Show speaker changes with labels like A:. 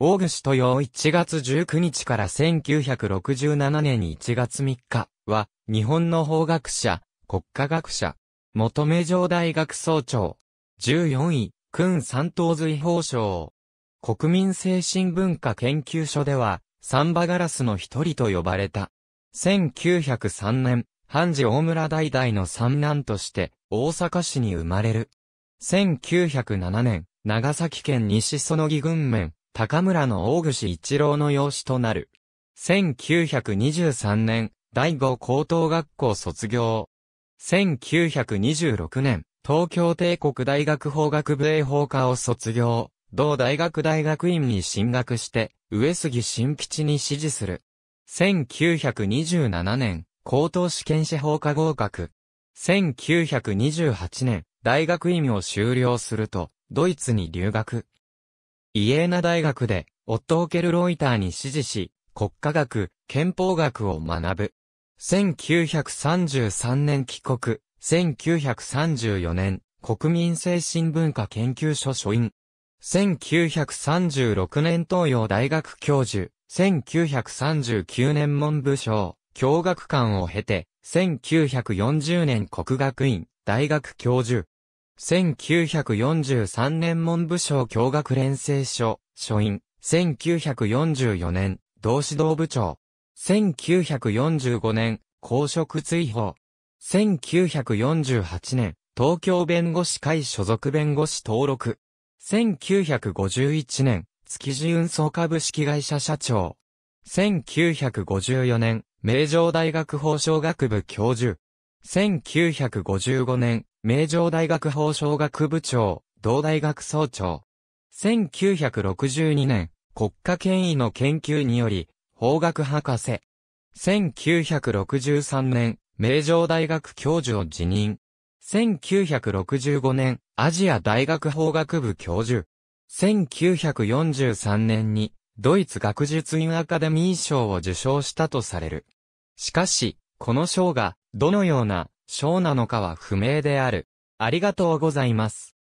A: 大串豊ス1月19日から1967年1月3日は、日本の法学者、国家学者、元名城大学総長、14位、君三等随法省。国民精神文化研究所では、サンバガラスの一人と呼ばれた。1903年、判事大村大大の三男として、大阪市に生まれる。1907年、長崎県西園木群面、高村の大串一郎の養子となる。1923年、第五高等学校卒業。1926年、東京帝国大学法学部英法科を卒業。同大学大学院に進学して、上杉新吉に支持する。1927年、高等試験士法科合格。1928年、大学院を修了すると、ドイツに留学。イエーナ大学で、オットーケル・ロイターに指示し、国家学、憲法学を学ぶ。1933年帰国、1934年、国民精神文化研究所所員。1936年東洋大学教授、1939年文部省、教学官を経て、1940年国学院、大学教授、1943年文部省教学連成所、所員、1944年、同志道部長、1945年、公職追放、1948年、東京弁護士会所属弁護士登録、1951年、築地運送株式会社社長、1954年、名城大学法商学部教授、1955年、名城大学法商学部長、同大学総長。1962年、国家権威の研究により、法学博士。1963年、名城大学教授を辞任。1965年、アジア大学法学部教授。1943年に、ドイツ学術院アカデミー賞を受賞したとされる。しかし、この賞が、どのような章なのかは不明である。ありがとうございます。